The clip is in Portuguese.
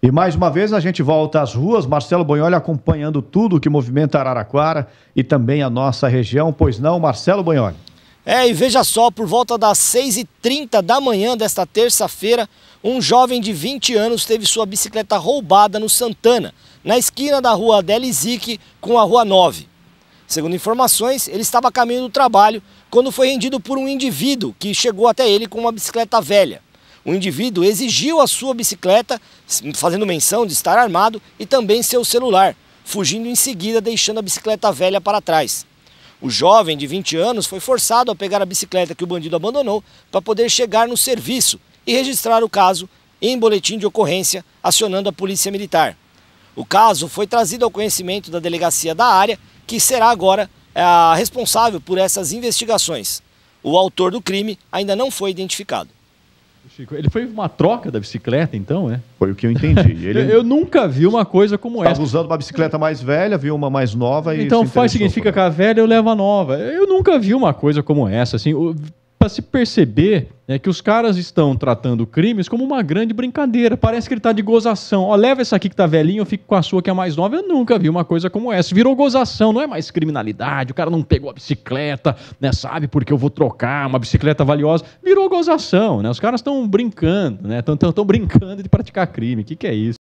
E mais uma vez a gente volta às ruas, Marcelo Bonholi acompanhando tudo o que movimenta Araraquara e também a nossa região, pois não, Marcelo Bonholi? É, e veja só, por volta das 6h30 da manhã desta terça-feira, um jovem de 20 anos teve sua bicicleta roubada no Santana, na esquina da rua Adelizique com a rua 9. Segundo informações, ele estava a caminho do trabalho quando foi rendido por um indivíduo que chegou até ele com uma bicicleta velha. O indivíduo exigiu a sua bicicleta, fazendo menção de estar armado, e também seu celular, fugindo em seguida, deixando a bicicleta velha para trás. O jovem de 20 anos foi forçado a pegar a bicicleta que o bandido abandonou para poder chegar no serviço e registrar o caso em boletim de ocorrência, acionando a Polícia Militar. O caso foi trazido ao conhecimento da delegacia da área, que será agora é, a responsável por essas investigações. O autor do crime ainda não foi identificado. Chico, ele foi uma troca da bicicleta, então, é? Foi o que eu entendi. Ele... eu nunca vi uma coisa como Tava essa. Estava usando uma bicicleta mais velha, viu uma mais nova e. Então faz o seguinte: fica com a velha, eu levo a nova. Eu nunca vi uma coisa como essa. Assim, para se perceber né, que os caras estão tratando crimes como uma grande brincadeira. Parece que ele está de gozação. Ó, leva essa aqui que tá velhinha, eu fico com a sua que é mais nova. Eu nunca vi uma coisa como essa. Virou gozação, não é mais criminalidade. O cara não pegou a bicicleta, né, sabe? Porque eu vou trocar uma bicicleta valiosa. Virou gozação, né? Os caras estão brincando, né? Estão brincando de praticar crime. O que, que é isso?